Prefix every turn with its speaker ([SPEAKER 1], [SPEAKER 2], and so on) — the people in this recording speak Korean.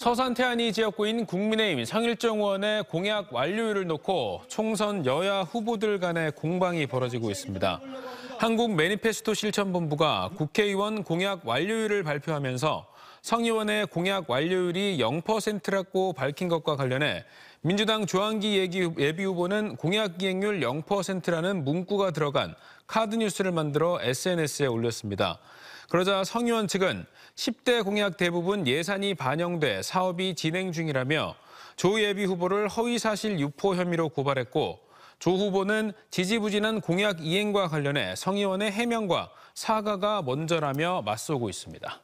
[SPEAKER 1] 서산 태안이 지역구인 국민의힘 상일정 의원의 공약 완료율을 놓고 총선 여야 후보들 간의 공방이 벌어지고 있습니다. 한국 매니페스토 실천본부가 국회의원 공약 완료율을 발표하면서 성 의원의 공약 완료율이 0%라고 밝힌 것과 관련해 민주당 조한기 예비 후보는 공약 이행률 0%라는 문구가 들어간 카드 뉴스를 만들어 SNS에 올렸습니다. 그러자 성 의원 측은 10대 공약 대부분 예산이 반영돼 사업이 진행 중이라며 조 예비 후보를 허위사실 유포 혐의로 고발했고 조 후보는 지지부진한 공약 이행과 관련해 성 의원의 해명과 사과가 먼저라며 맞서고 있습니다.